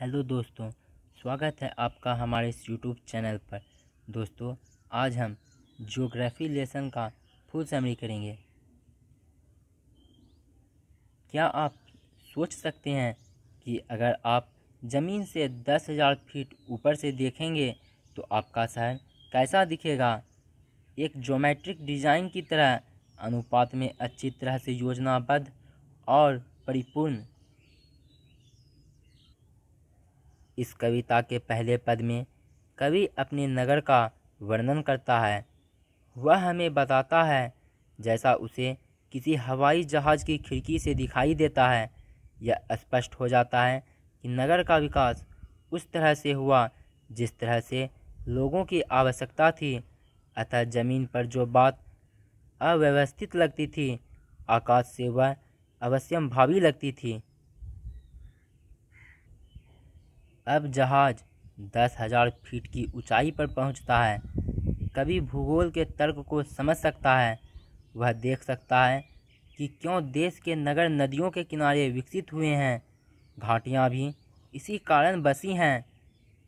hello दोस्तों स्वागत है आपका हमारे इस यूट्यूब चैनल पर दोस्तों आज हम ज्योग्राफी लेसन का फुल समरी करेंगे क्या आप सोच सकते हैं कि अगर आप ज़मीन से दस हज़ार फीट ऊपर से देखेंगे तो आपका शहर कैसा दिखेगा एक ज्योमेट्रिक डिज़ाइन की तरह अनुपात में अच्छी तरह से योजनाबद्ध और परिपूर्ण इस कविता के पहले पद में कवि अपने नगर का वर्णन करता है वह हमें बताता है जैसा उसे किसी हवाई जहाज़ की खिड़की से दिखाई देता है यह स्पष्ट हो जाता है कि नगर का विकास उस तरह से हुआ जिस तरह से लोगों की आवश्यकता थी अतः ज़मीन पर जो बात अव्यवस्थित लगती थी आकाश से वह अवश्यम भावी लगती थी अब जहाज दस हजार फीट की ऊंचाई पर पहुंचता है कभी भूगोल के तर्क को समझ सकता है वह देख सकता है कि क्यों देश के नगर नदियों के किनारे विकसित हुए हैं घाटियाँ भी इसी कारण बसी हैं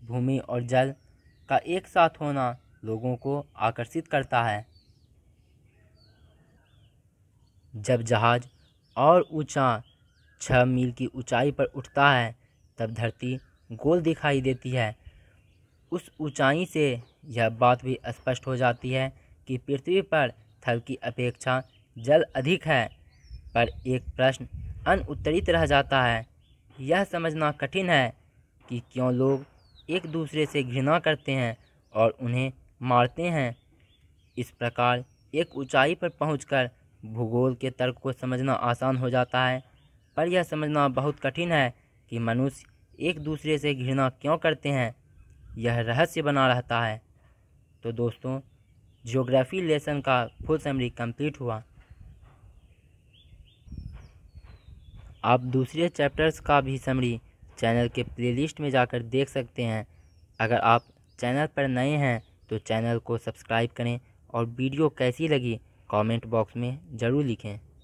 भूमि और जल का एक साथ होना लोगों को आकर्षित करता है जब जहाज और ऊंचा छः मील की ऊंचाई पर उठता है तब धरती गोल दिखाई देती है उस ऊंचाई से यह बात भी स्पष्ट हो जाती है कि पृथ्वी पर थल की अपेक्षा जल अधिक है पर एक प्रश्न अन उत्तरित रह जाता है यह समझना कठिन है कि क्यों लोग एक दूसरे से घृणा करते हैं और उन्हें मारते हैं इस प्रकार एक ऊंचाई पर पहुंचकर भूगोल के तर्क को समझना आसान हो जाता है पर यह समझना बहुत कठिन है कि मनुष्य एक दूसरे से घृणा क्यों करते हैं यह रहस्य बना रहता है तो दोस्तों ज्योग्राफी लेसन का फुल समरी कंप्लीट हुआ आप दूसरे चैप्टर्स का भी समरी चैनल के प्लेलिस्ट में जाकर देख सकते हैं अगर आप चैनल पर नए हैं तो चैनल को सब्सक्राइब करें और वीडियो कैसी लगी कमेंट बॉक्स में ज़रूर लिखें